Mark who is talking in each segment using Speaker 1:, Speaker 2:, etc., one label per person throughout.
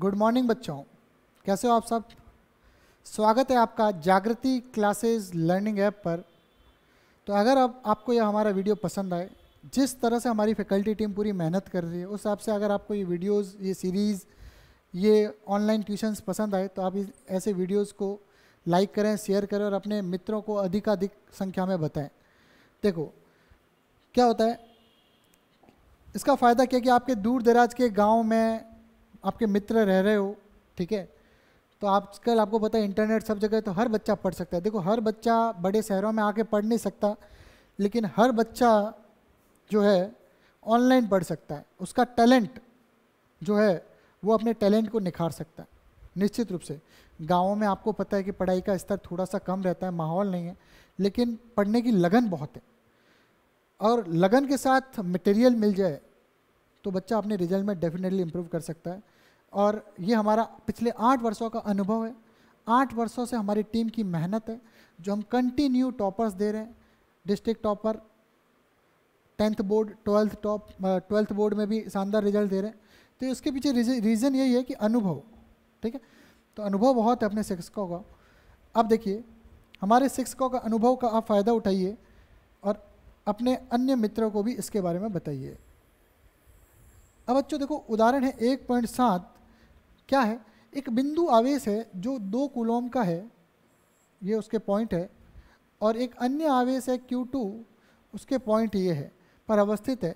Speaker 1: good morning बच्चों कैसे हो आप सब स्वागत है आपका जागृति क्लासेस लर्निंग ऐप पर तो अगर आप, आपको यह हमारा वीडियो पसंद आए जिस तरह से हमारी फैकल्टी टीम पूरी मेहनत कर रही है उस हिसाब से अगर आपको ये वीडियोस ये सीरीज़ ये ऑनलाइन ट्यूशन्स पसंद आए तो आप इस ऐसे वीडियोस को लाइक करें शेयर करें और अपने मित्रों को अधिकाधिक संख्या में बताएं देखो क्या होता है इसका फ़ायदा क्या कि आपके दूर दराज के गाँव में आपके मित्र रह रहे हो ठीक है तो आजकल आपको पता है इंटरनेट सब जगह तो हर बच्चा पढ़ सकता है देखो हर बच्चा बड़े शहरों में आके पढ़ नहीं सकता लेकिन हर बच्चा जो है ऑनलाइन पढ़ सकता है उसका टैलेंट जो है वो अपने टैलेंट को निखार सकता है निश्चित रूप से गाँव में आपको पता है कि पढ़ाई का स्तर थोड़ा सा कम रहता है माहौल नहीं है लेकिन पढ़ने की लगन बहुत है और लगन के साथ मटेरियल मिल जाए तो बच्चा अपने रिजल्ट में डेफिनेटली इम्प्रूव कर सकता है और ये हमारा पिछले आठ वर्षों का अनुभव है आठ वर्षों से हमारी टीम की मेहनत है जो हम कंटिन्यू टॉपर्स दे रहे हैं district topper tenth board twelfth top twelfth board में भी शानदार रिजल्ट दे रहे हैं तो इसके पीछे रीज़न यही है कि अनुभव ठीक है तो अनुभव बहुत है अपने शिक्षकों का अब देखिए हमारे शिक्षकों का अनुभव का आप फ़ायदा उठाइए और अपने अन्य मित्रों को भी इसके बारे में बताइए अब बच्चों देखो उदाहरण है एक पॉइंट सात क्या है एक बिंदु आवेश है जो दो कुलोम का है ये उसके पॉइंट है और एक अन्य आवेश है Q2 उसके पॉइंट ये है पर अवस्थित है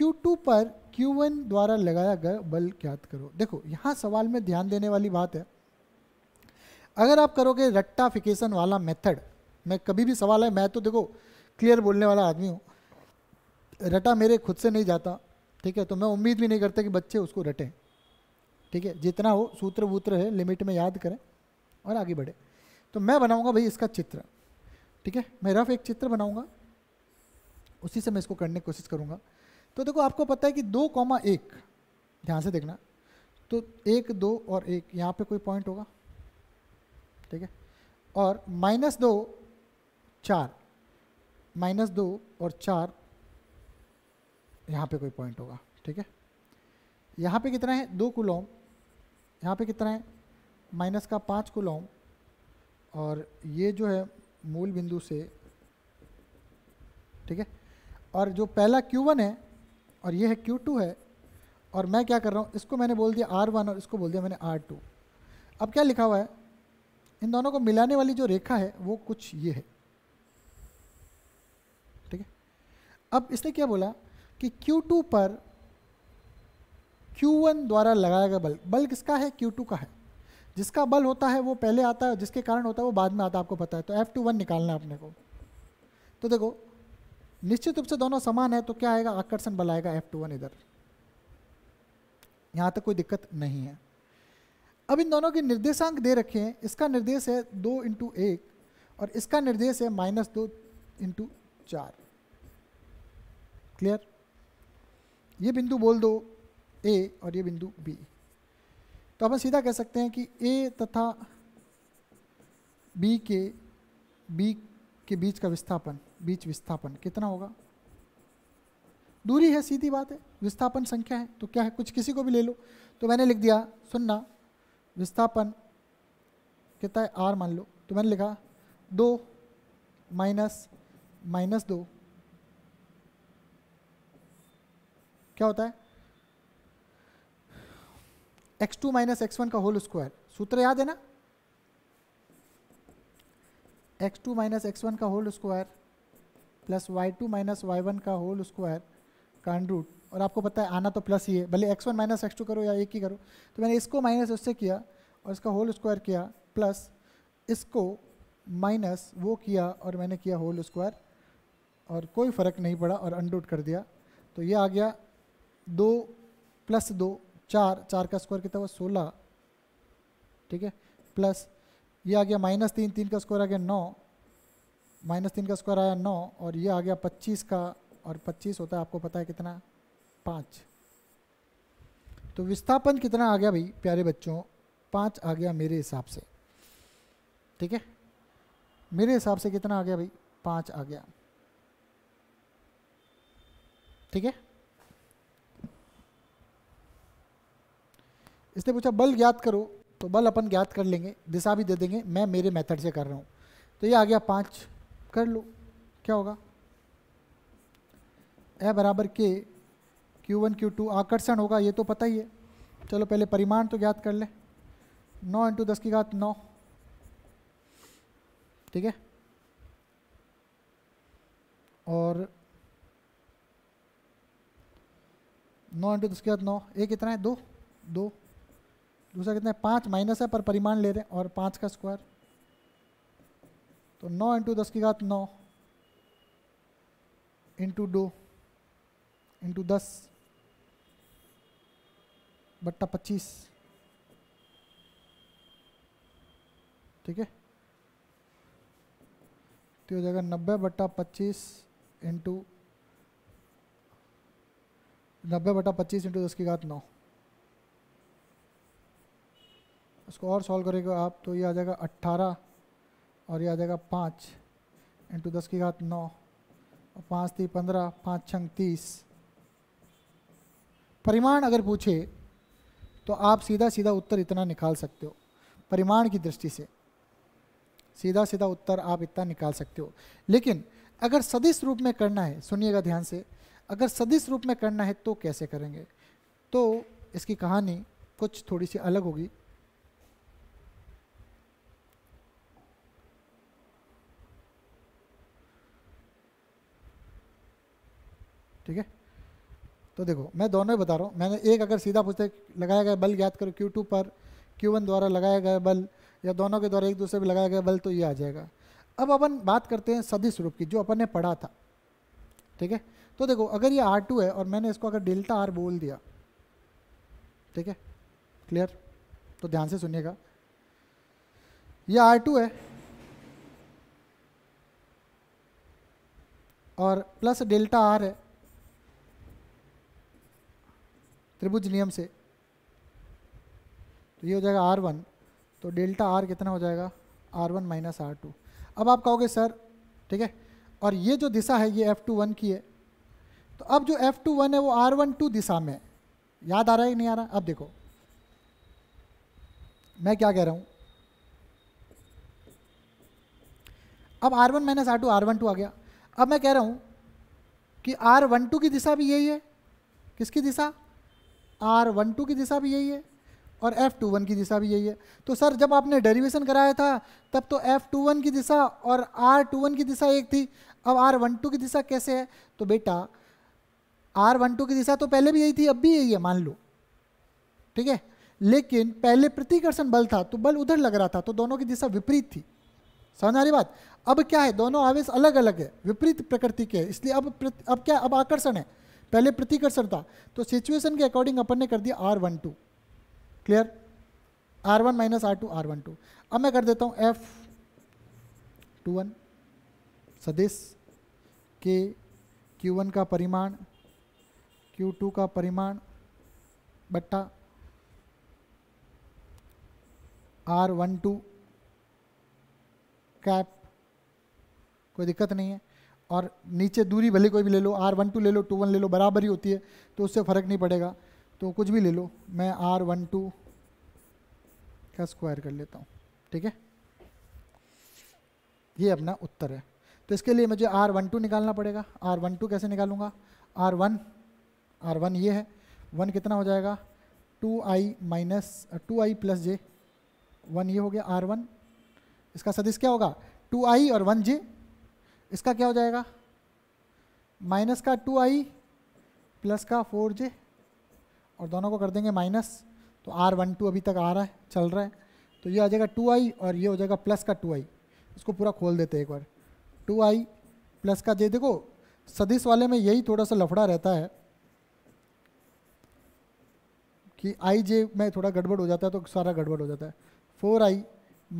Speaker 1: Q2 पर Q1 द्वारा लगाया गया बल ज्ञात करो देखो यहाँ सवाल में ध्यान देने वाली बात है अगर आप करोगे रट्टाफिकेशन वाला मेथड मैं कभी भी सवाल है मैं तो देखो क्लियर बोलने वाला आदमी हूँ रटा मेरे खुद से नहीं जाता ठीक है तो मैं उम्मीद भी नहीं करता कि बच्चे उसको रटें ठीक है जितना हो सूत्र वूत्र है लिमिट में याद करें और आगे बढ़े तो मैं बनाऊंगा भाई इसका चित्र ठीक है मैं रफ एक चित्र बनाऊंगा उसी से मैं इसको करने की कोशिश करूंगा तो देखो आपको पता है कि दो कॉमा एक ध्यान से देखना तो एक दो और एक यहाँ पे कोई पॉइंट होगा ठीक है और माइनस दो चार माइनस दो और चार यहाँ पे कोई पॉइंट होगा ठीक है यहाँ पे कितना है दो कुलोम यहाँ पे कितना है माइनस का पाँच को लाऊँ और ये जो है मूल बिंदु से ठीक है और जो पहला Q1 है और ये है Q2 है और मैं क्या कर रहा हूँ इसको मैंने बोल दिया R1 और इसको बोल दिया मैंने R2 अब क्या लिखा हुआ है इन दोनों को मिलाने वाली जो रेखा है वो कुछ ये है ठीक है अब इसने क्या बोला कि Q2 पर Q1 द्वारा लगाया गया बल बल किसका है Q2 का है जिसका बल होता है वो पहले आता है जिसके कारण होता है वो बाद में आता है आपको पता है तो एफ टू वन निकालना है अपने को तो देखो निश्चित रूप से दोनों समान है तो क्या आएगा आकर्षण बल आएगा एफ टू वन इधर यहाँ तक कोई दिक्कत नहीं है अब इन दोनों के निर्देशांक दे रखे हैं इसका निर्देश है दो इंटू एक और इसका निर्देश है माइनस दो इंटू चार क्लियर ये बिंदु बोल दो ए और ये बिंदु बी तो अपन सीधा कह सकते हैं कि ए तथा बी के बी के बीच का विस्थापन बीच विस्थापन कितना होगा दूरी है सीधी बात है विस्थापन संख्या है तो क्या है कुछ किसी को भी ले लो तो मैंने लिख दिया सुनना विस्थापन कितना है आर मान लो तो मैंने लिखा दो माइनस माइनस दो क्या होता है X two minus X one का होल स्क्वायर सूत्र याद है ना X two minus X one का whole square plus Y two minus Y one का होल स्क्वायर का रूट और आपको पता है आना तो प्लस ही है भले X one minus X two करो या एक ही करो तो मैंने इसको माइनस उससे किया और इसका होल स्क्वायर किया प्लस इसको माइनस वो किया और मैंने किया होल स्क्वायर और कोई फ़र्क नहीं पड़ा और अनरूट कर दिया तो ये आ गया दो प्लस दो चार चार का स्क्वायर कितना हुआ सोलह ठीक है प्लस ये आ गया माइनस तीन तीन का स्क्वायर आ गया नौ माइनस तीन का स्क्वायर आया नौ और ये आ गया पच्चीस का और पच्चीस होता है आपको पता है कितना पाँच तो विस्थापन कितना आ गया भाई प्यारे बच्चों पाँच आ गया मेरे हिसाब से ठीक है मेरे हिसाब से कितना आ गया भाई पाँच आ गया ठीक है इसने पूछा बल ज्ञात करो तो बल अपन ज्ञात कर लेंगे दिशा भी दे देंगे मैं मेरे मेथड से कर रहा हूँ तो ये आ गया पाँच कर लो क्या होगा ए बराबर के क्यू वन क्यू टू आकर्षण होगा ये तो पता ही है चलो पहले परिमाण तो ज्ञात कर ले नौ इंटू दस की घात नौ ठीक है और नौ इंटू दस की घात नौ एक कितना है दो दो दूसरा कितना है पाँच माइनस है पर परिमाण ले रहे हैं और पाँच का स्क्वायर तो नौ इंटू दस की घात नौ इंटू दो इंटू दस बट्टा पच्चीस ठीक है तो हो जाएगा नब्बे बट्टा पच्चीस इंटू नब्बे बटा पच्चीस इंटू दस की घात नौ उसको और सॉल्व करेंगे आप तो ये आ जाएगा अट्ठारह और ये आ जाएगा पाँच इंटू दस की घात नौ और पाँच ती पंद्रह पाँच छंग तीस परिमाण अगर पूछे तो आप सीधा सीधा उत्तर इतना निकाल सकते हो परिमाण की दृष्टि से सीधा सीधा उत्तर आप इतना निकाल सकते हो लेकिन अगर सदिश रूप में करना है सुनिएगा ध्यान से अगर सदिश रूप में करना है तो कैसे करेंगे तो इसकी कहानी कुछ थोड़ी सी अलग होगी ठीक है तो देखो मैं दोनों ही बता रहा हूँ मैंने एक अगर सीधा पूछते लगाया गया बल ज्ञात करो क्यू टू पर क्यू वन द्वारा लगाया गया बल या दोनों के द्वारा एक दूसरे पर लगाया गया बल तो ये आ जाएगा अब अपन बात करते हैं सदिश रूप की जो अपन ने पढ़ा था ठीक है तो देखो अगर ये आर टू है और मैंने इसको अगर डेल्टा आर बोल दिया ठीक है क्लियर तो ध्यान से सुनिएगा ये आर टू है और प्लस डेल्टा आर है त्रिभुज नियम से तो ये हो जाएगा आर वन तो डेल्टा आर कितना हो जाएगा R one minus R two अब आप कहोगे सर ठीक है और ये जो दिशा है ये एफ़ टू वन की है तो अब जो एफ़ टू वन है वो आर वन टू दिशा में याद आ रहा है कि नहीं आ रहा अब देखो मैं क्या कह रहा हूँ अब R one minus R two R one two आ गया अब मैं कह रहा हूँ कि आर वन टू की दिशा भी यही है किसकी दिशा आर वन टू की दिशा भी यही है और एफ़ टू वन की दिशा भी यही है तो सर जब आपने डेरिवेशन कराया था तब तो एफ़ टू वन की दिशा और आर टू वन की दिशा एक थी अब आर वन टू की दिशा कैसे है तो बेटा आर वन टू की दिशा तो पहले भी यही थी अब भी यही है मान लो ठीक है लेकिन पहले प्रतिकर्षण बल था तो बल उधर लग रहा था तो दोनों की दिशा विपरीत थी समझ आ रही बात अब क्या है दोनों आवेश अलग अलग है विपरीत प्रकृति के इसलिए अब अब क्या अब आकर्षण है पहले प्रतिकर्षण था तो सिचुएशन के अकॉर्डिंग अपन ने कर दिया R one two clear R one minus R two R one two अब मैं कर देता हूँ एफ टू वन सदिश के क्यू वन का परिमाण क्यू टू का परिमाण बट्टा आर वन टू कैप कोई दिक्कत नहीं है और नीचे दूरी भले कोई भी ले लो आर वन टू ले लो टू वन ले लो बराबर ही होती है तो उससे फ़र्क नहीं पड़ेगा तो कुछ भी ले लो मैं आर वन टू का स्क्वायर कर लेता हूँ ठीक है ये अपना उत्तर है तो इसके लिए मुझे आर वन टू निकालना पड़ेगा आर वन टू कैसे निकालूंगा आर वन आर वन ये है वन कितना हो जाएगा two I minus two I plus J one ये हो गया आर वन इसका सदिश क्या होगा टू आई और वन जे इसका क्या हो जाएगा माइनस का टू आई प्लस का फोर जे और दोनों को कर देंगे माइनस तो आर वन टू अभी तक आ रहा है चल रहा है तो ये आ जाएगा टू आई और ये हो जाएगा प्लस का टू आई इसको पूरा खोल देते हैं एक बार टू आई प्लस का जे देखो सदिश वाले में यही थोड़ा सा लफड़ा रहता है कि आई जे में थोड़ा गड़बड़ हो जाता है तो सारा गड़बड़ हो जाता है फोर आई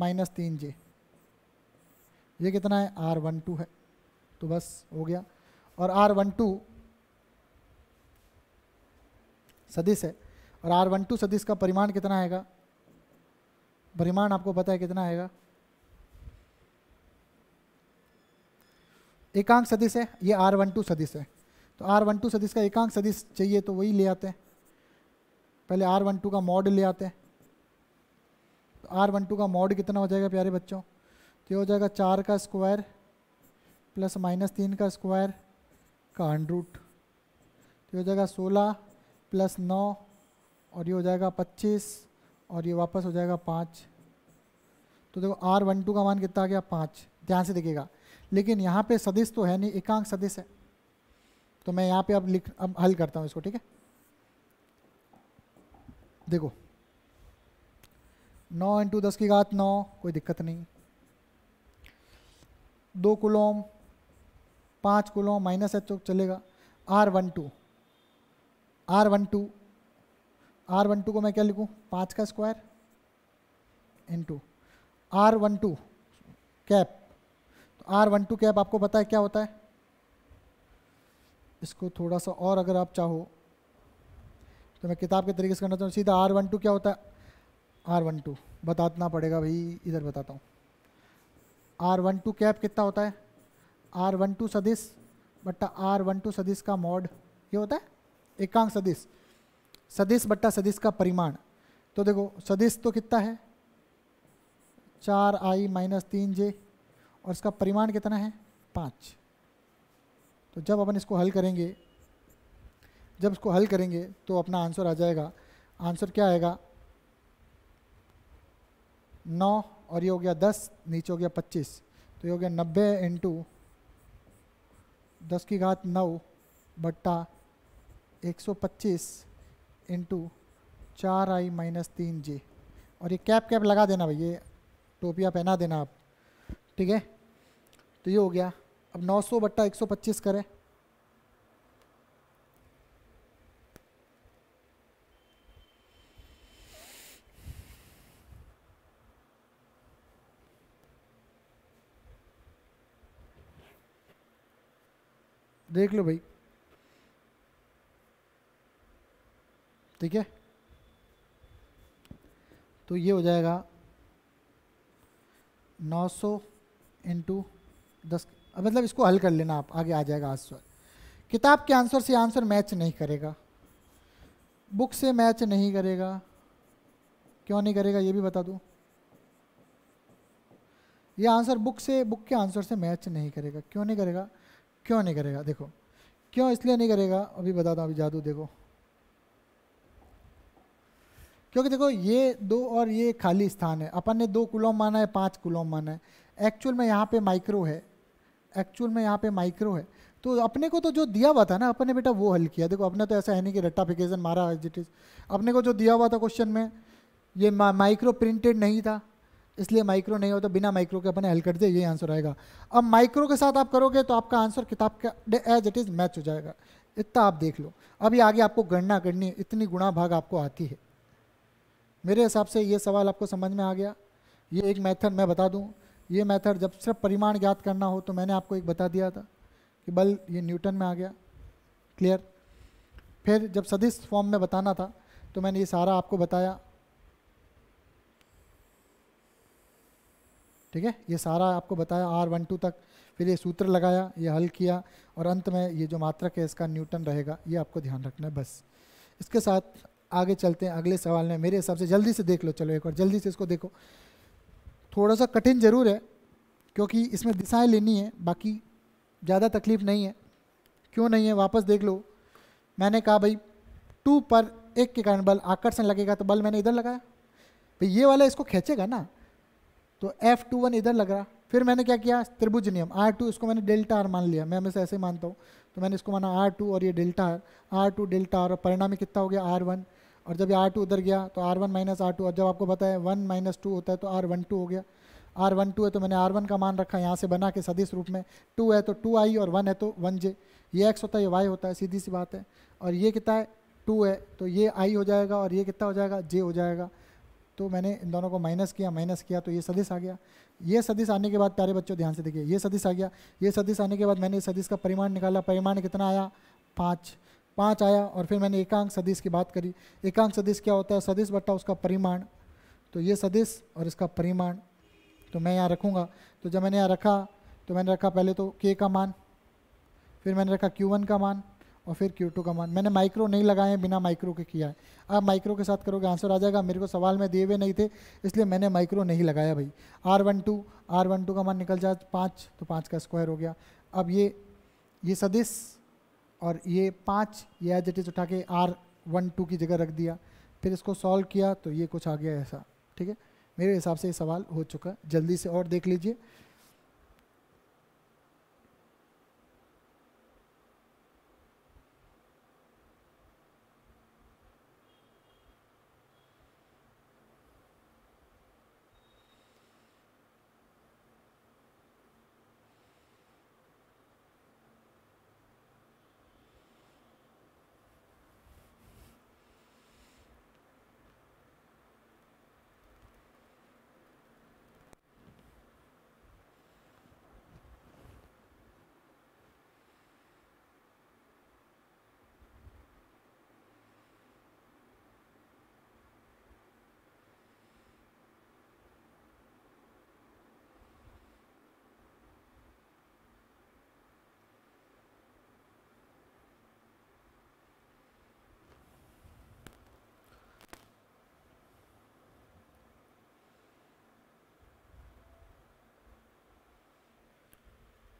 Speaker 1: माइनस तीन जे ये कितना है आर वन टू है तो बस हो गया और आर वन टू सदिश है और आर वन टू सदिश का परिमाण कितना आएगा परिमाण आपको पता है कितना आएगा एकांक सदिश है ये आर वन टू सदिश है तो आर वन टू सदिश का एकांक सदिश चाहिए तो वही ले आते हैं पहले आर वन टू का मॉड ले आते हैं तो आर वन टू का मॉड कितना हो जाएगा प्यारे बच्चों तो ये हो जाएगा चार का स्क्वायर प्लस माइनस तीन का स्क्वायर का अंडरूट तो ये हो जाएगा सोलह प्लस नौ और ये हो जाएगा पच्चीस और ये वापस हो जाएगा पाँच तो देखो आर वन टू का मान कितना आ गया पाँच ध्यान से देखिएगा लेकिन यहाँ पे सदिश तो है नहीं एकांक सदिश है तो मैं यहाँ पे अब लिख अब हल करता हूँ इसको ठीक है देखो नौ इंटू दस की घात नौ कोई दिक्कत नहीं दो कुलोम पाँच लो माइनस है तो चलेगा R one two R one two R one two को मैं क्या लिखूँ पाँच का square into R one two cap तो आर वन टू कैप आपको पता है क्या होता है इसको थोड़ा सा और अगर आप चाहो तो मैं किताब के तरीके से करना चाहूँ सीधा आर वन टू क्या होता है आर वन टू बताना पड़ेगा भाई इधर बताता हूँ आर वन टू कैप कितना होता है आर वन टू सदिश बट्टा आर वन टू सदिश का मॉड ये होता है एकांक सदिश सदिश बट्टा सदिश का परिमाण तो देखो सदिश तो कितना है चार आई माइनस तीन जे और इसका परिमाण कितना है पाँच तो जब अपन इसको हल करेंगे जब इसको हल करेंगे तो अपना आंसर आ जाएगा आंसर क्या आएगा नौ और ये हो गया दस नीचे हो गया पच्चीस तो ये हो गया नब्बे इंटू दस की घात नौ बट्टा एक सौ पच्चीस इंटू चार आई माइनस तीन जे और ये कैप कैप लगा देना भाई ये टोपिया पहना देना आप ठीक है तो ये हो गया अब नौ सौ बट्टा एक सौ पच्चीस करें देख लो भाई ठीक है तो ये हो जाएगा 900 सौ इंटू दस मतलब इसको हल कर लेना आप आगे आ जाएगा आंसर किताब के आंसर से आंसर मैच नहीं करेगा बुक से मैच नहीं करेगा क्यों नहीं करेगा ये भी बता दूं ये आंसर बुक से बुक के आंसर से मैच नहीं करेगा क्यों नहीं करेगा क्यों नहीं करेगा देखो क्यों इसलिए नहीं करेगा अभी बताता हूँ अभी जादू देखो क्योंकि देखो ये दो और ये खाली स्थान है अपन ने दो कुलम माना है पाँच कुलम माना है एक्चुअल में यहाँ पे माइक्रो है एक्चुअल में यहाँ पे माइक्रो है तो अपने को तो जो दिया हुआ था ना अपने बेटा वो हल किया देखो अपने तो ऐसा है नहीं कि रट्टाफिकेशन मारा एज इट इज अपने को जो दिया हुआ था क्वेश्चन में ये माइक्रो प्रिंटेड नहीं था इसलिए माइक्रो नहीं होता तो बिना माइक्रो के अपने हल कर दिया ये आंसर आएगा अब माइक्रो के साथ आप करोगे तो आपका आंसर किताब का एज इट इज़ मैच हो जाएगा इतना आप देख लो अभी आगे आपको गणना करनी है इतनी गुणा भाग आपको आती है मेरे हिसाब से ये सवाल आपको समझ में आ गया ये एक मेथड मैं बता दूं ये मेथड जब सिर्फ परिमाण ज्ञात करना हो तो मैंने आपको एक बता दिया था कि बल ये न्यूटन में आ गया क्लियर फिर जब सदिश फॉर्म में बताना था तो मैंने ये सारा आपको बताया ठीक है ये सारा आपको बताया आर वन टू तक फिर ये सूत्र लगाया ये हल किया और अंत में ये जो मात्रक है इसका न्यूटन रहेगा ये आपको ध्यान रखना है बस इसके साथ आगे चलते हैं अगले सवाल में मेरे हिसाब से जल्दी से देख लो चलो एक और जल्दी से इसको देखो थोड़ा सा कठिन ज़रूर है क्योंकि इसमें दिशाएं लेनी है बाकी ज़्यादा तकलीफ नहीं है क्यों नहीं है वापस देख लो मैंने कहा भाई टू पर एक के कारण बल आकर्षण लगेगा तो बल मैंने इधर लगाया भाई ये वाला इसको खींचेगा ना तो एफ टू वन इधर लग रहा फिर मैंने क्या किया त्रिभुज नियम आर टू इसको मैंने डेल्टा आर मान लिया मैं हमेशा ऐसे मानता हूँ तो मैंने इसको माना आर टू और ये delta R R two delta R और परिणामी कितना हो गया आर वन और जब ये आर टू उधर गया तो R one minus R two और जब आपको पता है वन माइनस टू होता है तो आर वन टू हो गया आर वन टू है तो मैंने आर वन का मान रखा यहाँ से बना के सदिश रूप में टू है तो टू आई और वन है तो वन जे ये एक्स होता है ये वाई होता है सीधी सी बात है और ये कितना है टू है तो ये आई हो जाएगा और ये कितना हो जाएगा जे हो जाएगा तो मैंने इन दोनों को माइनस किया माइनस किया तो ये सदिश आ गया ये सदिश आने के बाद प्यारे बच्चों ध्यान से देखिए ये सदिश आ गया ये सदिश आने के बाद मैंने इस सदिश का परिमाण निकाला परिमाण कितना आया पाँच पाँच आया और फिर मैंने एकांक सदिश की बात करी एकांक सदिश क्या होता है सदिश बट्टा उसका परिमाण तो ये सदिश और इसका परिमाण तो मैं यहाँ रखूँगा तो जब मैंने यहाँ रखा तो मैंने रखा पहले तो के का मान फिर मैंने रखा क्यू वन का मान और फिर क्यू टू का मान मैंने माइक्रो नहीं लगाए बिना माइक्रो के किया है आप माइक्रो के साथ करोगे आंसर आ जाएगा मेरे को सवाल में दिए हुए नहीं थे इसलिए मैंने माइक्रो नहीं लगाया भाई R one two R one two का मान निकल जाए पाँच तो पाँच का स्क्वायर हो गया अब ये ये सदिश और ये पाँच ये एज इट इज़ उठा के आर वन टू की जगह रख दिया फिर इसको सॉल्व किया तो ये कुछ आ गया ऐसा ठीक है मेरे हिसाब से ये सवाल हो चुका जल्दी से और देख लीजिए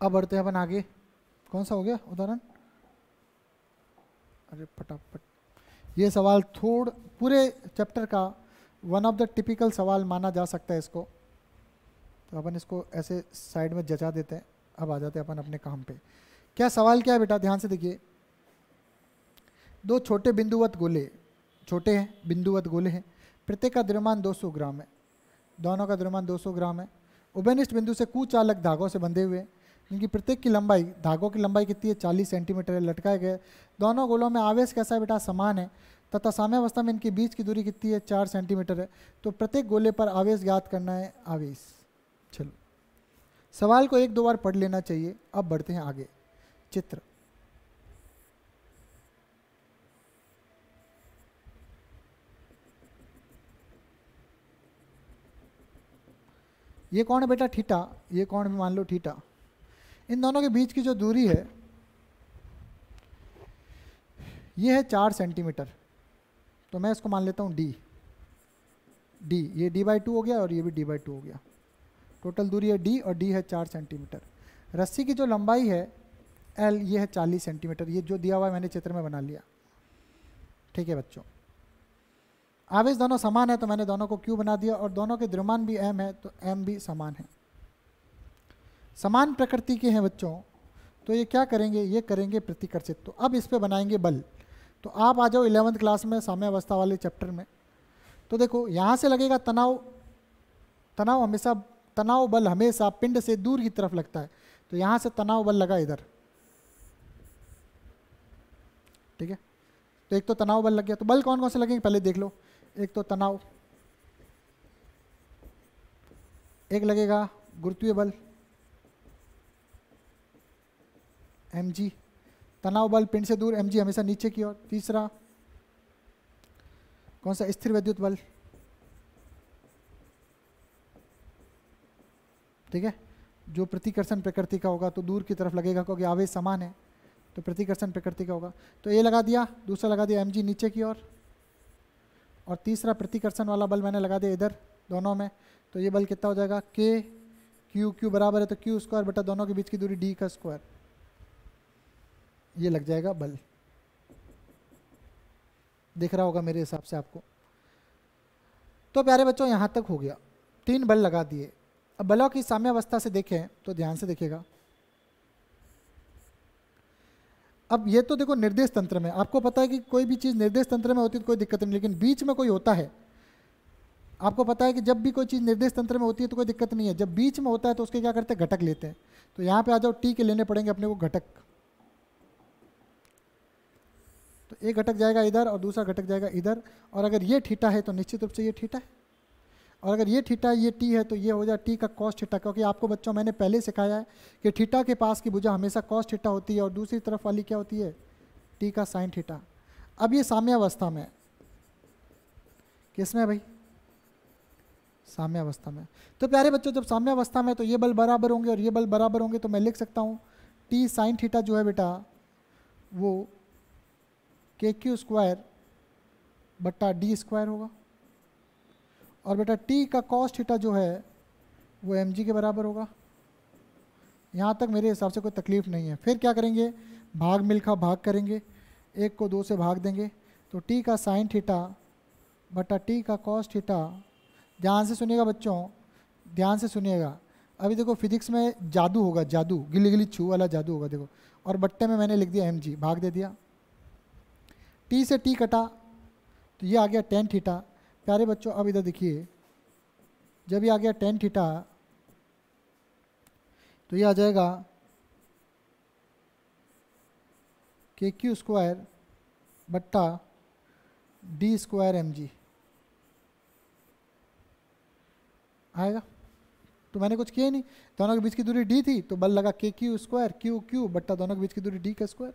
Speaker 1: अब बढ़ते हैं अपन आगे कौन सा हो गया उदाहरण अरे फटाफट ये सवाल थोड़ा पूरे चैप्टर का वन ऑफ द टिपिकल सवाल माना जा सकता है इसको तो अपन इसको ऐसे साइड में जचा देते हैं अब आ जाते हैं अपन अपने काम पे क्या सवाल क्या है बेटा ध्यान से देखिए दो छोटे बिंदुवत गोले छोटे हैं बिंदुवत गोले हैं प्रत्येक का द्रमान 200 ग्राम है दोनों का द्रमान 200 ग्राम है उभयनिष्ठ बिंदु से कुचालक धागों से बंधे हुए हैं इनकी प्रत्येक की लंबाई धागों की लंबाई कितनी है चालीस सेंटीमीटर है लटकाए गए दोनों गोलों में आवेश कैसा है बेटा समान है तथा अवस्था में इनके बीच की दूरी कितनी है चार सेंटीमीटर है तो प्रत्येक गोले पर आवेश ज्ञात करना है आवेश चलो सवाल को एक दो बार पढ़ लेना चाहिए अब बढ़ते हैं आगे चित्र ये कौन है बेटा ठीटा ये कौन मान लो ठीटा इन दोनों के बीच की जो दूरी है ये है चार सेंटीमीटर तो मैं इसको मान लेता हूँ डी डी ये डी बाई टू हो गया और ये भी डी बाई टू हो गया टोटल दूरी है डी और डी है चार सेंटीमीटर रस्सी की जो लंबाई है एल ये है चालीस सेंटीमीटर ये जो दिया हुआ है मैंने चित्र में बना लिया ठीक है बच्चों आवेश दोनों समान है तो मैंने दोनों को क्यू बना दिया और दोनों के द्रमान भी एम है तो एम भी समान है समान प्रकृति के हैं बच्चों तो ये क्या करेंगे ये करेंगे प्रतिकर्षित तो अब इस पर बनाएंगे बल तो आप आ जाओ इलेवंथ क्लास में साम्यावस्था वाले चैप्टर में तो देखो यहाँ से लगेगा तनाव तनाव हमेशा तनाव बल हमेशा पिंड से दूर की तरफ लगता है तो यहाँ से तनाव बल लगा इधर ठीक है तो एक तो तनाव बल लग गया तो बल कौन कौन से लगेंगे पहले देख लो एक तो तनाव एक लगेगा गुरुत्वीय बल एम तनाव बल पिंड से दूर एम हमेशा नीचे की ओर तीसरा कौन सा स्थिर विद्युत बल ठीक है जो प्रतिकर्षण प्रकृति का होगा तो दूर की तरफ लगेगा क्योंकि आवेश समान है तो प्रतिकर्षण प्रकृति का होगा तो ए लगा दिया दूसरा लगा दिया एम नीचे की ओर और, और तीसरा प्रतिकर्षण वाला बल मैंने लगा दिया इधर दोनों में तो ये बल कितना हो जाएगा के क्यू क्यू बराबर है तो क्यू स्क्वायर बटा दोनों के बीच की दूरी डी का स्क्वायर ये लग जाएगा बल दिख रहा होगा मेरे हिसाब से आपको तो प्यारे बच्चों यहाँ तक हो गया तीन बल लगा दिए अब बलों की साम्य अवस्था से देखें तो ध्यान से देखिएगा अब ये तो देखो निर्देश तंत्र में आपको पता है कि कोई भी चीज़ निर्देश तंत्र में होती है तो कोई दिक्कत नहीं लेकिन बीच में कोई होता है आपको पता है कि जब भी कोई चीज़ निर्देश तंत्र में होती है तो कोई दिक्कत नहीं है जब बीच में होता है तो उसके क्या करते हैं घटक लेते हैं तो यहाँ पे आ जाओ टी के लेने पड़ेंगे अपने को घटक तो एक घटक जाएगा इधर और दूसरा घटक जाएगा इधर और अगर ये ठीठा है तो निश्चित रूप से ये ठीठा है और अगर ये ठीठा ये टी है तो ये हो जाए टी का कॉस्ट ठीठा क्योंकि आपको बच्चों मैंने पहले सिखाया है कि ठीठा के पास की भुजा हमेशा कॉस्ट ठीठा होती है और दूसरी तरफ वाली क्या होती है टी का साइन ठीठा अब ये साम्यावस्था में किस में भाई साम्यावस्था में तो प्यारे बच्चों जब साम्यावस्था में तो ये बल बराबर होंगे और ये बल बराबर होंगे तो मैं लिख सकता हूँ टी साइन ठीठा जो है बेटा वो के क्यू स्क्वायर बट्टा डी स्क्वायर होगा और बेटा टी का कॉस्ट थीटा जो है वो एम के बराबर होगा यहाँ तक मेरे हिसाब से कोई तकलीफ़ नहीं है फिर क्या करेंगे भाग मिलखा भाग करेंगे एक को दो से भाग देंगे तो टी का साइन थीटा बटा टी का कॉस्ट थीटा ध्यान से सुनिएगा बच्चों ध्यान से सुनिएगा अभी देखो फिजिक्स में जादू होगा जादू गिली गिली छू वाला जादू होगा देखो और बट्टे में मैंने लिख दिया एम भाग दे दिया टी से टी कटा तो ये आ गया टेन थीटा प्यारे बच्चों अब इधर देखिए जब ये आ गया टेन थीटा तो ये आ जाएगा के क्यू स्क्वायर बट्टा डी स्क्वायर एम जी आएगा तो मैंने कुछ किया नहीं दोनों के बीच की दूरी डी थी तो बल लगा के क्यू स्क्वायर क्यू क्यू बट्टा दोनों के बीच की दूरी डी का स्क्वायर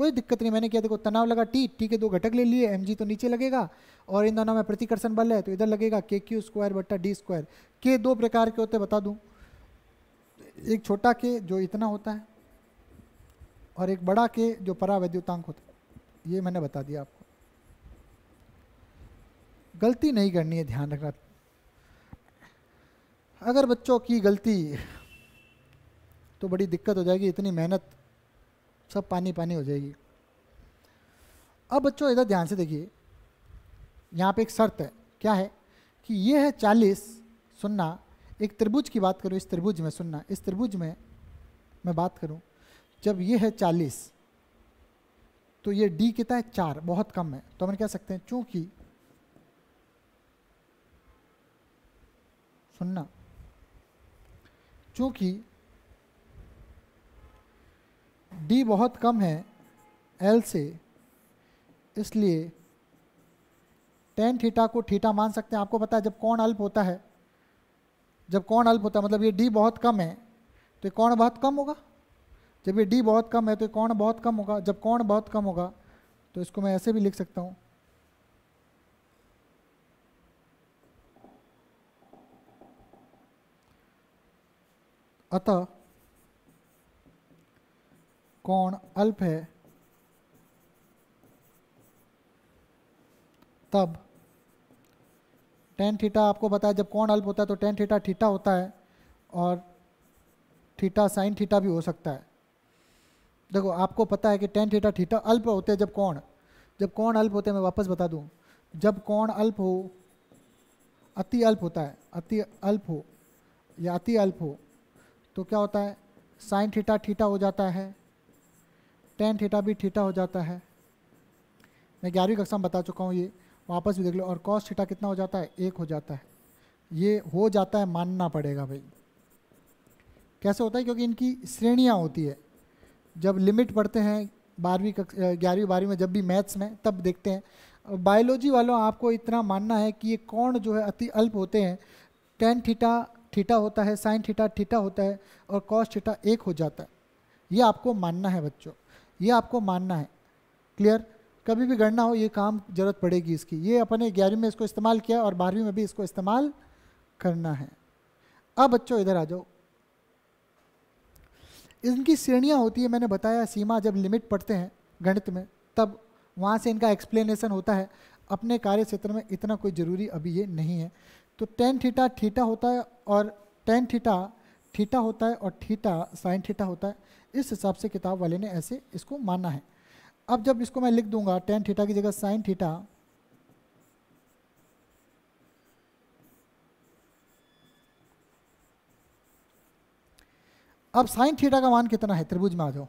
Speaker 1: कोई दिक्कत नहीं मैंने किया देखो तनाव लगा टी टी के दो घटक ले लिए एम तो नीचे लगेगा और इन दोनों में प्रतिकर्षण बल है तो इधर लगेगा के क्यू स्क्वायर बट्टा डी स्क्वायर के दो प्रकार के होते बता दूँ एक छोटा के जो इतना होता है और एक बड़ा के जो परावैद्युतांक होता है ये मैंने बता दिया आपको गलती नहीं करनी है ध्यान रखना अगर बच्चों की गलती तो बड़ी दिक्कत हो जाएगी इतनी मेहनत सब पानी पानी हो जाएगी अब बच्चों इधर ध्यान से देखिए यहाँ पे एक शर्त है क्या है कि ये है चालीस सुनना एक त्रिभुज की बात करूँ इस त्रिभुज में सुनना इस त्रिभुज में मैं बात करूँ जब ये है चालीस तो ये डी कितना है चार बहुत कम है तो हम कह सकते हैं चूँकि सुनना चूँकि डी बहुत कम है एल से इसलिए टेन थीटा को थीटा मान सकते हैं आपको पता है जब कौन अल्प होता है जब कौन अल्प होता है मतलब ये डी बहुत कम है तो ये कौन बहुत कम होगा जब ये डी बहुत कम है तो ये कौन बहुत कम होगा जब कौन बहुत कम होगा तो इसको मैं ऐसे भी लिख सकता हूँ अतः कोण अल्प है तब टेन थीटा आपको बताया जब कोण अल्प होता है तो टेन थीटा थीटा होता है और थीटा साइन थीटा भी हो सकता है देखो आपको पता है कि टेन थीटा थीटा अल्प होते हैं जब कोण जब कोण अल्प होते हैं मैं वापस बता दूं जब कोण अल्प हो अति अल्प होता है अति अल्प हो या अति अल्प हो तो क्या होता है साइन थीटा थीटा हो जाता है टेन थीटा भी थीटा हो जाता है मैं ग्यारहवीं कक्षा में बता चुका हूँ ये वापस भी देख लो और कॉस थीटा कितना हो जाता है एक हो जाता है ये हो जाता है मानना पड़ेगा भाई कैसे होता है क्योंकि इनकी श्रेणियाँ होती है जब लिमिट पढ़ते हैं बारहवीं कक्षा ग्यारहवीं बारहवीं में जब भी मैथ्स में तब देखते हैं बायोलॉजी वालों आपको इतना मानना है कि ये कौन जो है अति अल्प होते हैं टेन थीटा थीटा होता है साइन थीटा थीटा होता है और कॉस थीटा एक हो जाता है ये आपको मानना है बच्चों ये आपको मानना है क्लियर कभी भी गणना हो ये काम जरूरत पड़ेगी इसकी ये अपने ग्यारहवीं में इसको इस्तेमाल किया और बारहवीं में भी इसको इस्तेमाल करना है अब बच्चों इधर आ जाओ इनकी श्रेणियाँ होती है मैंने बताया सीमा जब लिमिट पढ़ते हैं गणित में तब वहाँ से इनका एक्सप्लेनेशन होता है अपने कार्य क्षेत्र में इतना कोई ज़रूरी अभी ये नहीं है तो टेन थीटा थीटा होता है और टेन थीटा थीटा होता है और थीटा साइन थीटा होता है इस हिसाब से किताब वाले ने ऐसे इसको माना है अब जब इसको मैं लिख दूंगा टेन थीटा की जगह साइन थीटा अब साइन थीटा का मान कितना है त्रिभुज में आ जाओ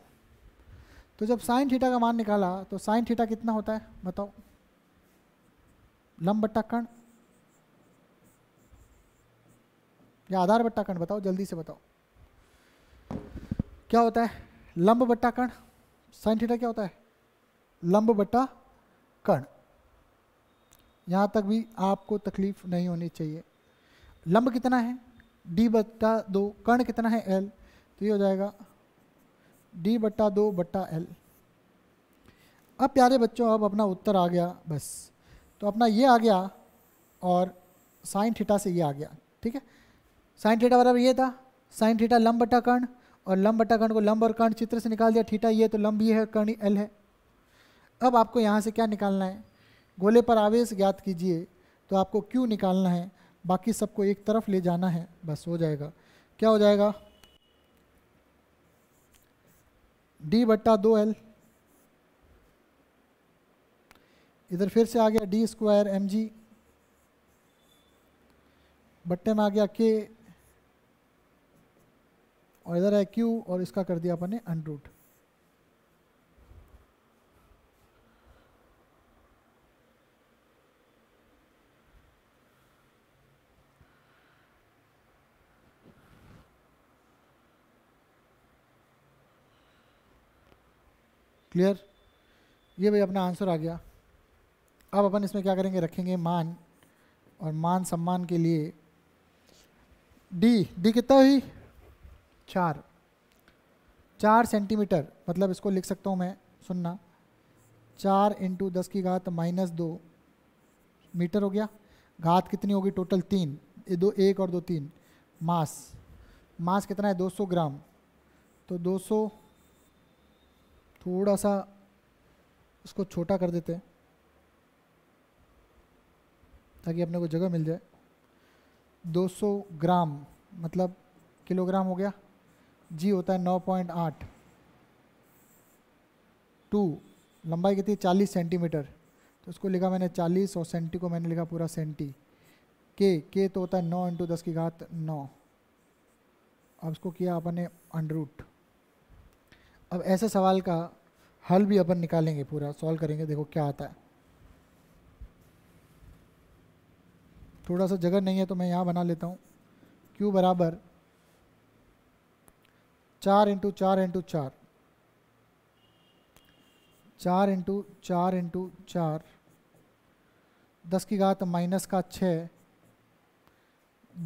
Speaker 1: तो जब साइन थीटा का मान निकाला तो साइन थीटा कितना होता है बताओ लंब बट्टा कर्ण या आधार बट्टा कर्ण बताओ जल्दी से बताओ क्या होता है लंब बट्टा कण साइन थीटा क्या होता है लंब बट्टा कण यहाँ तक भी आपको तकलीफ नहीं होनी चाहिए लंब कितना है डी बट्टा दो कर्ण कितना है एल तो ये हो जाएगा डी बट्टा दो बट्टा एल अब प्यारे बच्चों अब अपना उत्तर आ गया बस तो अपना ये आ गया और साइन थीटा से ये आ गया ठीक है साइन थीटा बराबर ये था साइन थीटा लंब बट्टा कर्ण और लंब बटा कर्ण को लंब और कर्ण चित्र से निकाल दिया ठीठा ये तो लंब ये है कर्ण एल है अब आपको यहाँ से क्या निकालना है गोले पर आवेश ज्ञात कीजिए तो आपको क्यू निकालना है बाकी सबको एक तरफ ले जाना है बस हो जाएगा क्या हो जाएगा डी बट्टा दो एल इधर फिर से आ गया डी स्क्वायर एम जी बट्टे में आ गया के और इधर है क्यू और इसका कर दिया अपन ने अंड रूट क्लियर ये भाई अपना आंसर आ गया अब अपन इसमें क्या करेंगे रखेंगे मान और मान सम्मान के लिए डी डी कितना हुई चार चार सेंटीमीटर मतलब इसको लिख सकता हूँ मैं सुनना चार इंटू दस की घात माइनस दो मीटर हो गया घात कितनी होगी टोटल तीन ये दो एक और दो तीन मास मास कितना है 200 ग्राम तो 200 थोड़ा सा इसको छोटा कर देते हैं ताकि अपने को जगह मिल जाए 200 ग्राम मतलब किलोग्राम हो गया जी होता है नौ पॉइंट आठ टू लंबाई कितनी चालीस सेंटीमीटर तो उसको लिखा मैंने चालीस और सेंटी को मैंने लिखा पूरा सेंटी के के तो होता है नौ इंटू दस की घात नौ अब उसको किया अपन ने अंडरूट अब ऐसे सवाल का हल भी अपन निकालेंगे पूरा सॉल्व करेंगे देखो क्या आता है थोड़ा सा जगह नहीं है तो मैं यहाँ बना लेता हूँ क्यू बराबर चार इंटू चार इंटू चार चार इंटू चार इंटू चार दस की घात माइनस का छः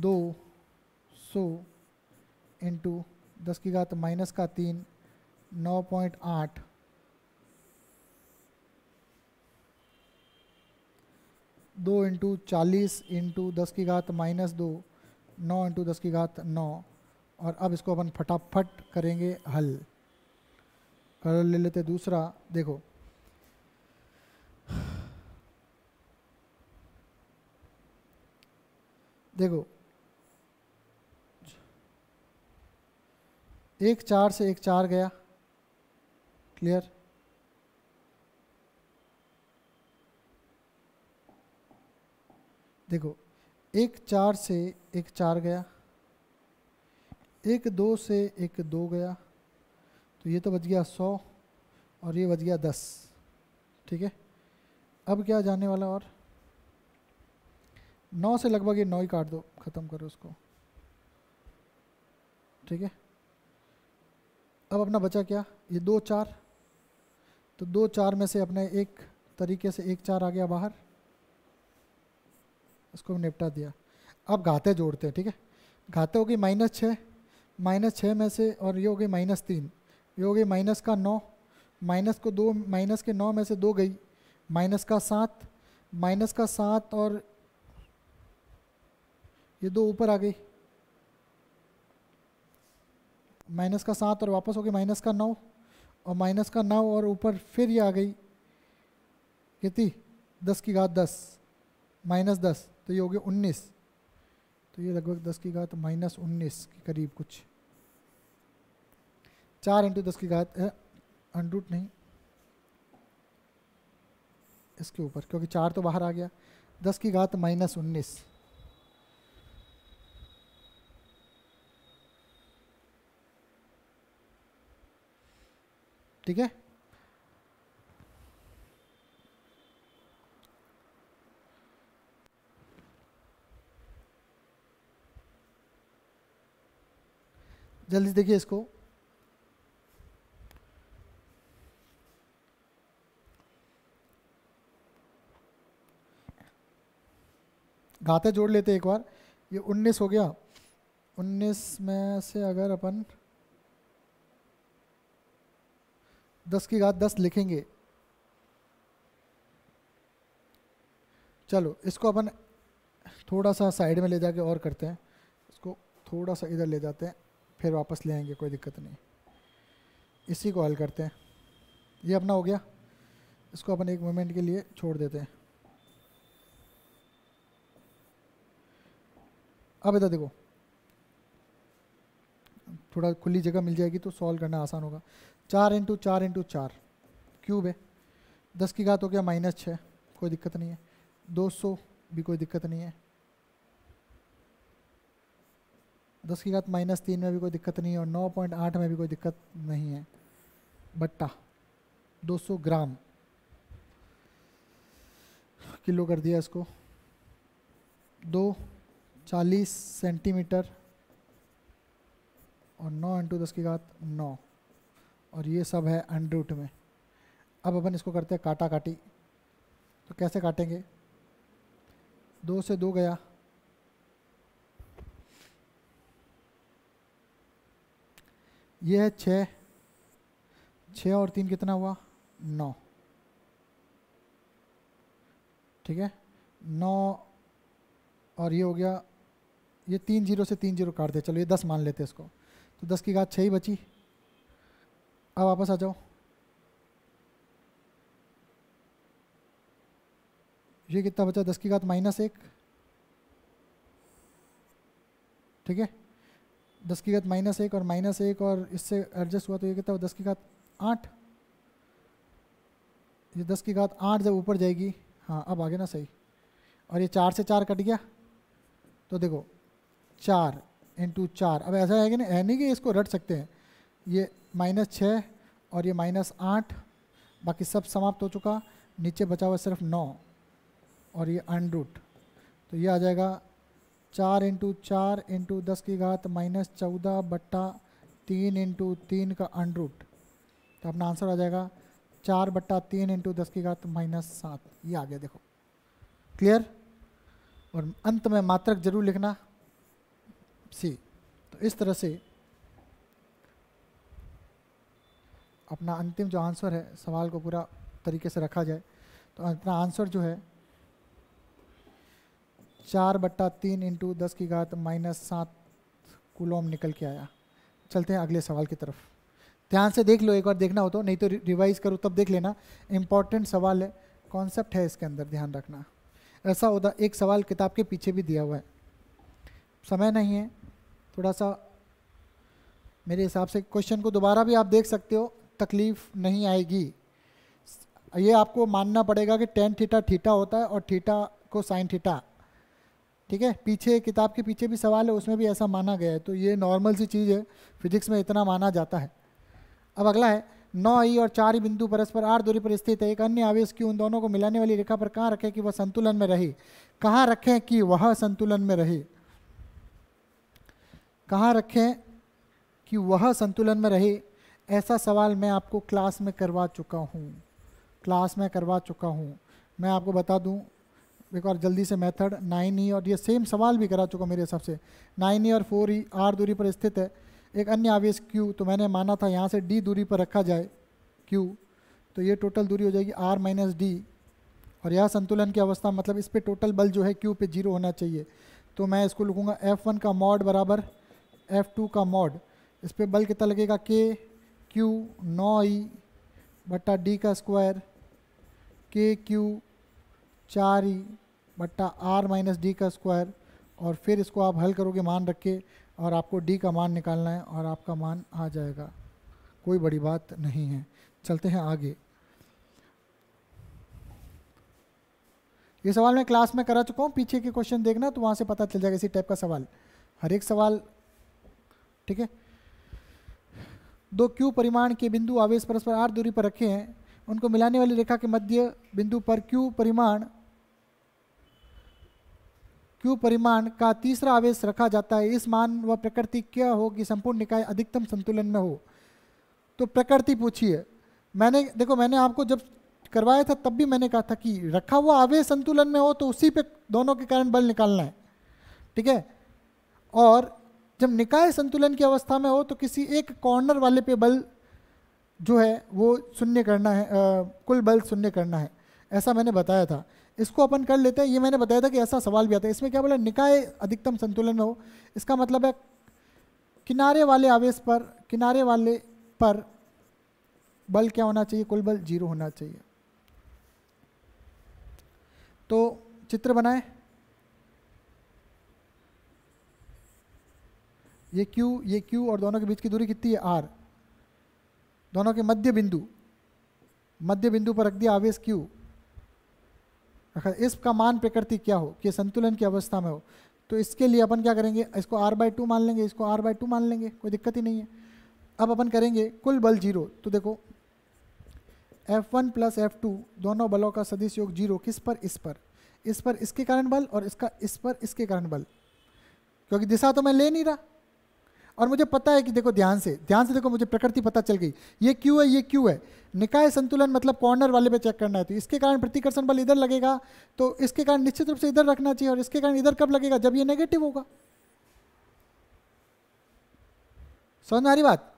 Speaker 1: दो सौ इंटू दस की घात माइनस का तीन नौ पॉइंट आठ दो इंटू चालीस इंटू दस की घात माइनस दो नौ इंटू दस की घात नौ और अब इसको अपन फटाफट करेंगे हल कलर ले लेते दूसरा देखो देखो एक चार से एक चार गया क्लियर देखो एक चार से एक चार गया एक दो से एक दो गया तो ये तो बच गया सौ और ये बच गया दस ठीक है अब क्या जाने वाला और नौ से लगभग ये नौ ही काट दो ख़त्म करो उसको ठीक है अब अपना बचा क्या ये दो चार तो दो चार में से अपने एक तरीके से एक चार आ गया बाहर इसको निपटा दिया अब घाते जोड़ते हैं ठीक है घाते होगी माइनस छः माइनस छः में से और ये हो गई माइनस तीन ये हो गई माइनस का नौ माइनस को दो माइनस के नौ में से दो गई माइनस का सात माइनस का सात और ये दो ऊपर आ गई माइनस का सात और वापस हो गई माइनस का नौ और माइनस का नौ और ऊपर फिर ये आ गई कितनी दस की घात दस माइनस दस तो ये हो गया उन्नीस तो ये लगभग दस की घात माइनस उन्नीस के करीब कुछ चार इंटू दस की घात अनरूट नहीं इसके ऊपर क्योंकि चार तो बाहर आ गया दस की घात माइनस उन्नीस ठीक है जल्दी देखिए इसको घाते जोड़ लेते एक बार ये 19 हो गया 19 में से अगर अपन 10 की घात 10 लिखेंगे चलो इसको अपन थोड़ा सा साइड में ले जाके और करते हैं इसको थोड़ा सा इधर ले जाते हैं फिर वापस ले आएंगे कोई दिक्कत नहीं इसी को हल करते हैं ये अपना हो गया इसको अपन एक मोमेंट के लिए छोड़ देते हैं अब इधर देखो थोड़ा खुली जगह मिल जाएगी तो सॉल्व करना आसान होगा चार इंटू चार इंटू चार क्यूब है दस की घात हो गया माइनस छः कोई दिक्कत नहीं है दो सौ भी कोई दिक्कत नहीं है दस की घात माइनस तीन में भी कोई दिक्कत नहीं है और नौ पॉइंट आठ में भी कोई दिक्कत नहीं है बट्टा दो सौ ग्राम किलो कर दिया इसको दो चालीस सेंटीमीटर और नौ इंटू दस की घात नौ और ये सब है अंडरूट में अब अपन इसको करते हैं काटा काटी तो कैसे काटेंगे दो से दो गया ये है छः छः और तीन कितना हुआ नौ ठीक है नौ और ये हो गया ये तीन जीरो से तीन जीरो काट दे चलो ये दस मान लेते हैं इसको तो दस की घात छः ही बची अब वापस आ जाओ ये कितना बचा दस की घात माइनस एक ठीक है दस की घात माइनस एक और माइनस एक और इससे एडजस्ट हुआ तो ये कितना दस की घात आठ ये दस की घात आठ जब ऊपर जाएगी हाँ अब आ गया ना सही और ये चार से चार कट गया तो देखो चार इंटू चार अब ऐसा है कि ना है नहीं कि इसको रट सकते हैं ये माइनस छः और ये माइनस आठ बाकी सब समाप्त हो चुका नीचे बचा हुआ सिर्फ नौ और ये अनरूट तो ये आ जाएगा चार इंटू चार इंटू दस की घात माइनस चौदह बट्टा तीन इंटू तीन का अनरूट तो अपना आंसर आ जाएगा चार बट्टा तीन इंटू दस की घात माइनस सात ये आ गया देखो क्लियर और अंत में मात्रक जरूर लिखना सी तो इस तरह से अपना अंतिम जो आंसर है सवाल को पूरा तरीके से रखा जाए तो अपना आंसर जो है चार बट्टा तीन इंटू दस की घात माइनस सात कुलोम निकल के आया चलते हैं अगले सवाल की तरफ ध्यान से देख लो एक बार देखना हो तो नहीं तो रिवाइज करो तब देख लेना इम्पॉर्टेंट सवाल है कॉन्सेप्ट है इसके अंदर ध्यान रखना ऐसा होता एक सवाल किताब के पीछे भी दिया हुआ है समय नहीं है थोड़ा सा मेरे हिसाब से क्वेश्चन को दोबारा भी आप देख सकते हो तकलीफ नहीं आएगी ये आपको मानना पड़ेगा कि टेन थीटा थीटा होता है और थीटा को साइन थीटा ठीक है पीछे किताब के पीछे भी सवाल है उसमें भी ऐसा माना गया है तो ये नॉर्मल सी चीज़ है फिजिक्स में इतना माना जाता है अब अगला है नौ ई और चार ही बिंदु परस्पर आठ दूरी पर स्थित है एक अन्य आवेश की उन दोनों को मिलाने वाली रेखा पर कहाँ रखें कि वह संतुलन में रही कहाँ रखें कि वह संतुलन में रही कहाँ रखें कि वह संतुलन में रही ऐसा सवाल मैं आपको क्लास में करवा चुका हूँ क्लास में करवा चुका हूँ मैं आपको बता दूँ एक बार जल्दी से मेथड नाइन ई और ये सेम सवाल भी करा चुका मेरे हिसाब से नाइन ई और फोर ई आर दूरी पर स्थित है एक अन्य आवेश क्यू तो मैंने माना था यहाँ से डी दूरी पर रखा जाए क्यू तो ये टोटल दूरी हो जाएगी आर माइनस डी और यह संतुलन की अवस्था मतलब इस पर टोटल बल जो है क्यू पे जीरो होना चाहिए तो मैं इसको लिखूँगा एफ़ वन का मॉड बराबर एफ़ टू का मॉड इस पर बल कितना लगेगा के क्यू नौ ई बट्टा डी का स्क्वायर के क्यू चार ई बट्टा आर माइनस डी का स्क्वायर और फिर इसको आप हल करोगे मान रख के और आपको डी का मान निकालना है और आपका मान आ जाएगा कोई बड़ी बात नहीं है चलते हैं आगे ये सवाल मैं क्लास में करा चुका हूँ पीछे के क्वेश्चन देखना तो वहाँ से पता चल जाएगा इसी टाइप का सवाल हर एक सवाल ठीक है दो क्यू परिमाण के बिंदु आवेश परस्पर आर दूरी पर रखे हैं उनको मिलाने वाली रेखा के मध्य बिंदु पर क्यू परिमाण क्यू परिमाण का तीसरा आवेश रखा जाता है इस मान व प्रकृति क्या हो कि संपूर्ण निकाय अधिकतम संतुलन में हो तो प्रकृति पूछिए मैंने देखो मैंने आपको जब करवाया था तब भी मैंने कहा था कि रखा हुआ आवेश संतुलन में हो तो उसी पे दोनों के कारण बल निकालना है ठीक है और जब निकाय संतुलन की अवस्था में हो तो किसी एक कॉर्नर वाले पे बल जो है वो शून्य करना है आ, कुल बल शून्य करना है ऐसा मैंने बताया था इसको अपन कर लेते हैं ये मैंने बताया था कि ऐसा सवाल भी आता है इसमें क्या बोला निकाय अधिकतम संतुलन में हो इसका मतलब है किनारे वाले आवेश पर किनारे वाले पर बल क्या होना चाहिए कुल बल जीरो होना चाहिए तो चित्र बनाए ये Q ये Q और दोनों के बीच की दूरी कितनी है R दोनों के मध्य बिंदु मध्य बिंदु पर रख दिया आवेश क्यू इसका मान प्रकृति क्या हो कि संतुलन की अवस्था में हो तो इसके लिए अपन क्या करेंगे इसको आर बाई टू मान लेंगे इसको आर बाई टू मान लेंगे कोई दिक्कत ही नहीं है अब अपन करेंगे कुल बल जीरो तो देखो F one plus F two दोनों बलों का सदिश योग जीरो किस पर इस पर इस पर इसके कारण बल और इसका इस पर इसके कारण बल क्योंकि दिशा तो मैं ले नहीं रहा और मुझे पता है कि देखो ध्यान से ध्यान से देखो मुझे प्रकृति पता चल गई ये क्यों है ये क्यों है निकाय संतुलन मतलब कॉर्नर वाले पे चेक करना है तो इसके कारण प्रतिकर्षण बल इधर लगेगा तो इसके कारण निश्चित रूप से इधर रखना चाहिए और इसके कारण इधर कब लगेगा जब ये नेगेटिव होगा समझ आ रही बात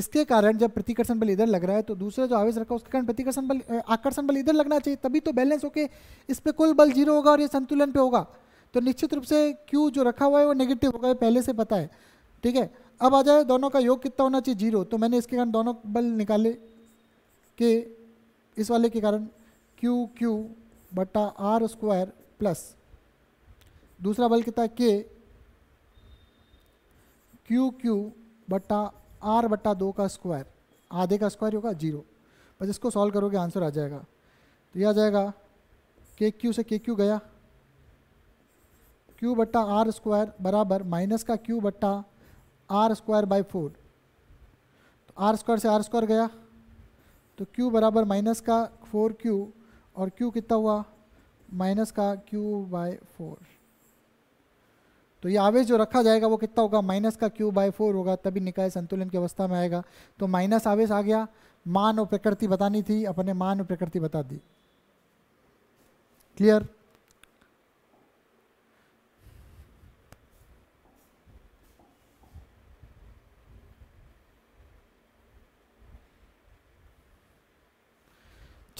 Speaker 1: इसके कारण जब प्रतिकर्षण बल इधर लग रहा है तो दूसरा जो आवेश रखा उसके कारण प्रतिकर्षण बल आकर्षण बल इधर लगना चाहिए तभी तो बैलेंस होके इस पर कुल बल जीरो होगा और ये संतुलन पे होगा तो निश्चित रूप से क्यू जो रखा हुआ है वो नेगेटिव होगा ये पहले से पता है ठीक है अब आ जाए दोनों का योग कितना होना चाहिए जीरो तो मैंने इसके कारण दोनों बल निकाले कि इस वाले के कारण क्यू क्यू बट्टा आर स्क्वायर प्लस दूसरा बल कितना के क्यू क्यू बट्टा आर बट्टा दो का स्क्वायर आधे का स्क्वायर होगा जीरो बस इसको सॉल्व करोगे आंसर आ जाएगा तो यह आ जाएगा के क्यू से के क्यू गया क्यू बट्टा आर स्क्वायर बराबर माइनस का क्यू बट्टा आर स्क्वायर बाई फोर तो आर स्क्वायर से आर स्क्वायर गया तो क्यू बराबर माइनस का फोर क्यू और क्यू कितना हुआ माइनस का क्यू बाय फोर तो ये आवेश जो रखा जाएगा वो कितना होगा माइनस का क्यू बाय फोर होगा तभी निकाय संतुलन की अवस्था में आएगा तो माइनस आवेश आ गया मान और प्रकृति बतानी थी अपने मान और प्रकृति बता दी क्लियर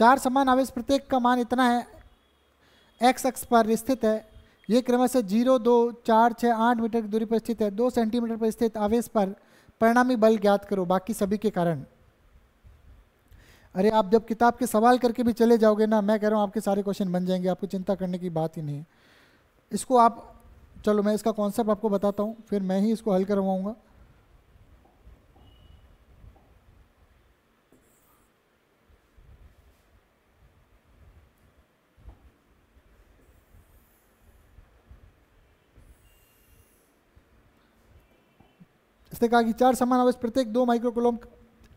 Speaker 1: चार समान आवेश प्रत्येक का मान इतना है एक्स अक्ष पर स्थित है ये क्रमशः जीरो दो चार छः आठ मीटर की दूरी पर स्थित है दो सेंटीमीटर पर स्थित आवेश पर परिणामी बल ज्ञात करो बाकी सभी के कारण अरे आप जब किताब के सवाल करके भी चले जाओगे ना मैं कह रहा हूँ आपके सारे क्वेश्चन बन जाएंगे आपको चिंता करने की बात ही नहीं है इसको आप चलो मैं इसका कॉन्सेप्ट आपको बताता हूँ फिर मैं ही इसको हल करवाऊँगा उसने कहा कि चार समान आवेश प्रत्येक दो माइक्रोकुलोम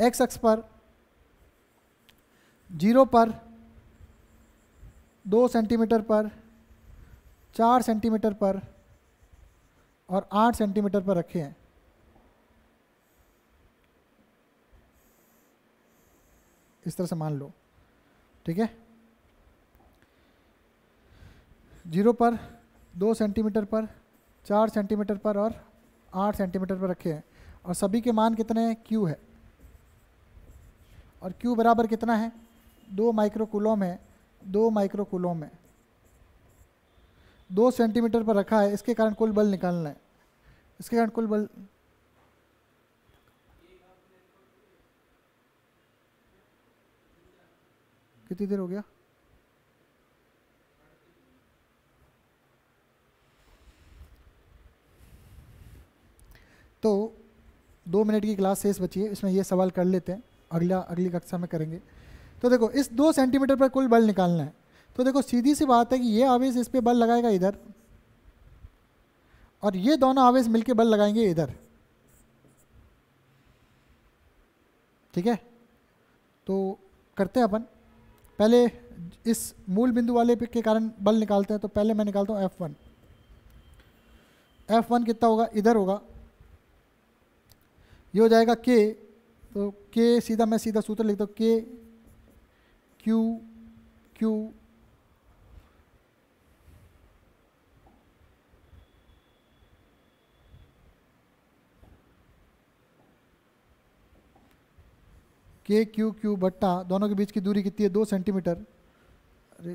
Speaker 1: एक्स अक्ष पर जीरो पर दो सेंटीमीटर पर चार सेंटीमीटर पर और आठ सेंटीमीटर पर रखे हैं इस तरह से मान लो ठीक है जीरो पर दो सेंटीमीटर पर चार सेंटीमीटर पर और आठ सेंटीमीटर पर रखे हैं और सभी के मान कितने हैं क्यू है और क्यू बराबर कितना है दो माइक्रोकुलोम है दो माइक्रोकुलोम है दो सेंटीमीटर पर रखा है इसके कारण कुल बल निकालना है इसके कारण कुल बल कितनी देर हो गया तो दो मिनट की क्लास शेष बची है इसमें ये सवाल कर लेते हैं अगला अगली कक्षा में करेंगे तो देखो इस दो सेंटीमीटर पर कुल बल निकालना है तो देखो सीधी सी बात है कि ये आवेश इस पर बल लगाएगा इधर और ये दोनों आवेश मिलकर बल लगाएंगे इधर ठीक है तो करते हैं अपन पहले इस मूल बिंदु वाले पिक के कारण बल निकालते हैं तो पहले मैं निकालता हूँ एफ वन एफ वन कितना होगा इधर होगा ये हो जाएगा के तो के सीधा मैं सीधा सूत्र लिखता हूँ K Q Q K Q Q बट्टा दोनों के बीच की दूरी कितनी है दो सेंटीमीटर अरे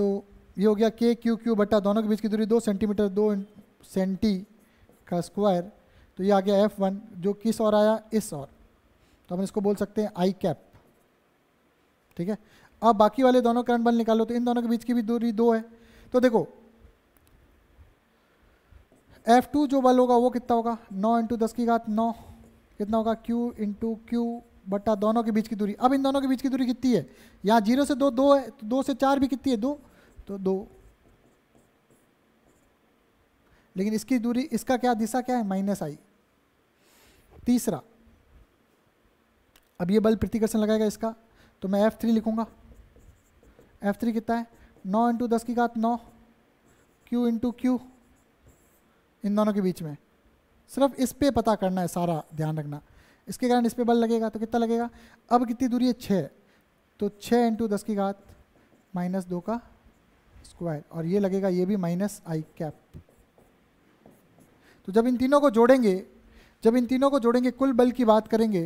Speaker 1: तो ये हो गया के क्यू क्यू बट्टा दोनों के बीच की दूरी दो सेंटीमीटर दो सेंटी का स्क्वायर तो ये आ गया एफ वन जो किस और आया इस और तो हम इसको बोल सकते हैं आई कैप ठीक है अब बाकी वाले दोनों करंट बल निकालो तो इन दोनों के बीच की भी दूरी दो है तो देखो एफ टू जो बल होगा वो कितना होगा नौ इंटू दस की घात नौ कितना होगा क्यू इंटू क्यू बट्टा दोनों के बीच की दूरी अब इन दोनों के बीच की दूरी कितनी है यहाँ जीरो से दो दो है तो दो से चार भी कितनी है दो तो दो लेकिन इसकी दूरी इसका क्या दिशा क्या है माइनस आई तीसरा अब ये बल प्रतिकर्षण लगाएगा इसका तो मैं एफ थ्री लिखूंगा एफ थ्री कितना है नौ इंटू दस की घात नौ क्यू इंटू क्यू इन दोनों के बीच में सिर्फ इस पे पता करना है सारा ध्यान रखना इसके कारण इस पर बल लगेगा तो कितना लगेगा अब कितनी दूरी है छः तो छः इंटू दस की घात माइनस दो का स्क्वायर और ये लगेगा ये भी माइनस आई कैप तो जब इन तीनों को जोड़ेंगे जब इन तीनों को जोड़ेंगे कुल बल की बात करेंगे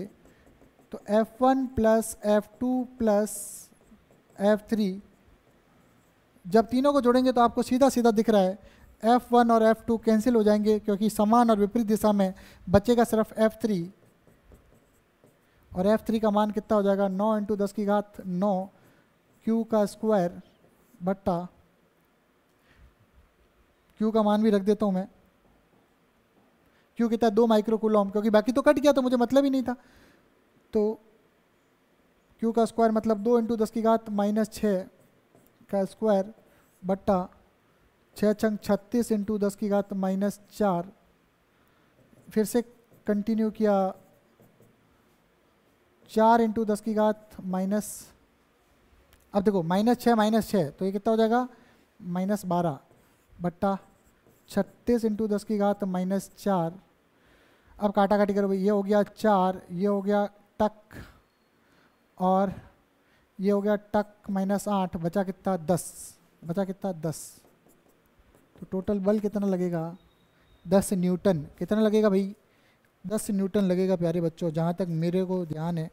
Speaker 1: तो F1 one plus F two plus F जब तीनों को जोड़ेंगे तो आपको सीधा सीधा दिख रहा है F1 और F2 कैंसिल हो जाएंगे क्योंकि समान और विपरीत दिशा में बचेगा सिर्फ F3 और F3 का मान कितना हो जाएगा 9 इंटू दस की घात 9 Q का स्क्वायर बट्टा क्यू का मान भी रख देता हूँ मैं क्यू कितना दो माइक्रो कूलॉम क्योंकि बाकी तो कट गया तो मुझे मतलब ही नहीं था तो क्यू का स्क्वायर मतलब दो इंटू दस की घात माइनस छः का स्क्वायर बट्टा छः छंग छत्तीस इंटू दस की घात माइनस चार फिर से कंटिन्यू किया चार इंटू दस की घात माइनस अब देखो माइनस छः माइनस छः तो ये कितना हो जाएगा माइनस बारह बट्टा छत्तीस इंटू दस की घात माइनस चार अब काटा काटी करो ये हो गया चार ये हो गया टक और ये हो गया टक माइनस आठ बचा कितना दस बचा कितना दस तो टोटल बल कितना लगेगा दस न्यूटन कितना लगेगा भाई दस न्यूटन लगेगा प्यारे बच्चों जहाँ तक मेरे को ध्यान है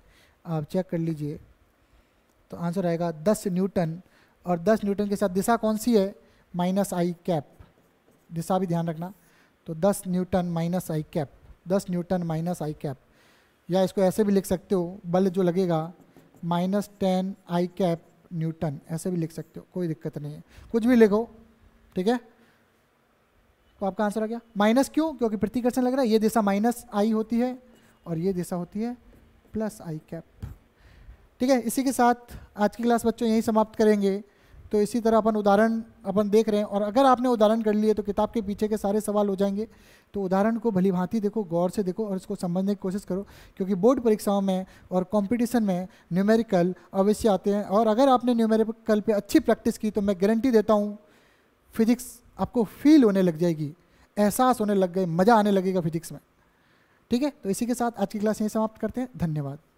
Speaker 1: आप चेक कर लीजिए तो आंसर आएगा दस न्यूटन और दस न्यूटन के साथ दिशा कौन सी है माइनस आई कैप दिशा भी ध्यान रखना तो 10 newton minus I cap 10 newton minus I cap या इसको ऐसे भी लिख सकते हो बल जो लगेगा minus ten I cap newton ऐसे भी लिख सकते हो कोई दिक्कत नहीं है कुछ भी लिखो ठीक है तो आपका आंसर आ गया माइनस क्यों क्योंकि प्रतिकर्षण लग रहा है ये दिशा माइनस आई होती है और ये दिशा होती है प्लस आई कैप ठीक है इसी के साथ आज की क्लास बच्चों यहीं समाप्त करेंगे तो इसी तरह अपन उदाहरण अपन देख रहे हैं और अगर आपने उदाहरण कर लिए तो किताब के पीछे के सारे सवाल हो जाएंगे तो उदाहरण को भली भांति देखो गौर से देखो और इसको समझने की कोशिश करो क्योंकि बोर्ड परीक्षाओं में और कंपटीशन में न्यूमेरिकल अवश्य आते हैं और अगर आपने न्यूमेरिकल पर अच्छी प्रैक्टिस की तो मैं गारंटी देता हूँ फिजिक्स आपको फील होने लग जाएगी एहसास होने लग गए मज़ा आने लगेगा फिजिक्स में ठीक है तो इसी के साथ आज की क्लास यहीं समाप्त करते हैं धन्यवाद